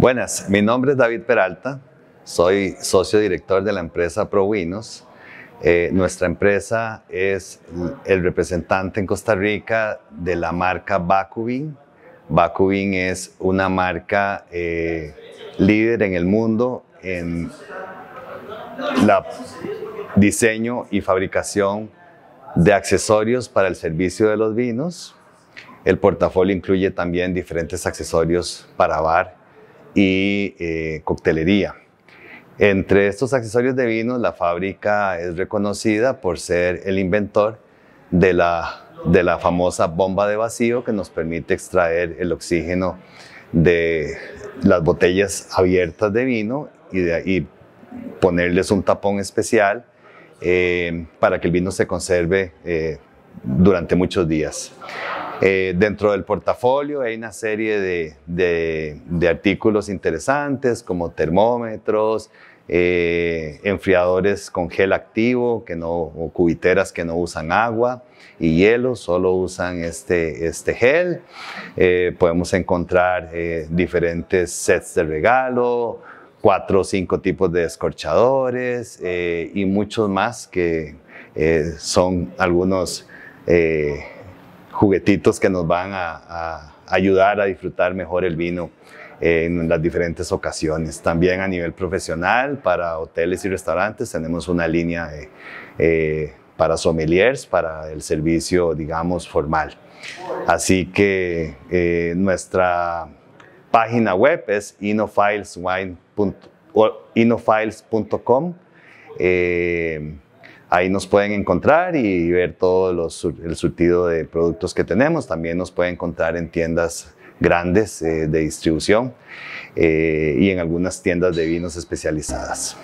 Buenas, mi nombre es David Peralta, soy socio director de la empresa Provinos. Eh, nuestra empresa es el representante en Costa Rica de la marca Bacubin. Bacubin es una marca eh, líder en el mundo en la diseño y fabricación de accesorios para el servicio de los vinos. El portafolio incluye también diferentes accesorios para bar y eh, coctelería. Entre estos accesorios de vino, la fábrica es reconocida por ser el inventor de la, famosa bomba de vacío que nos permite extraer el oxígeno de las botellas abiertas de vino y, ponerles un tapón especial eh, para que el vino se conserve eh, durante muchos días. Eh, dentro del portafolio hay una serie de, artículos interesantes como termómetros, eh, enfriadores con gel activo que no, o cubiteras que no usan agua y hielo, solo usan este, este gel. Eh, podemos encontrar diferentes sets de regalo, cuatro o cinco tipos de escorchadores y muchos más que son algunos juguetitos que nos van a, ayudar a disfrutar mejor el vino eh, en las diferentes ocasiones. También a nivel profesional, para hoteles y restaurantes, tenemos una línea eh, eh, para sommeliers, para el servicio, digamos, formal. Así que nuestra página web es inofileswine.com. Ahí nos pueden encontrar y ver todo el surtido de productos que tenemos. También nos pueden encontrar en tiendas grandes eh, de distribución eh, y en algunas tiendas de vinos especializadas.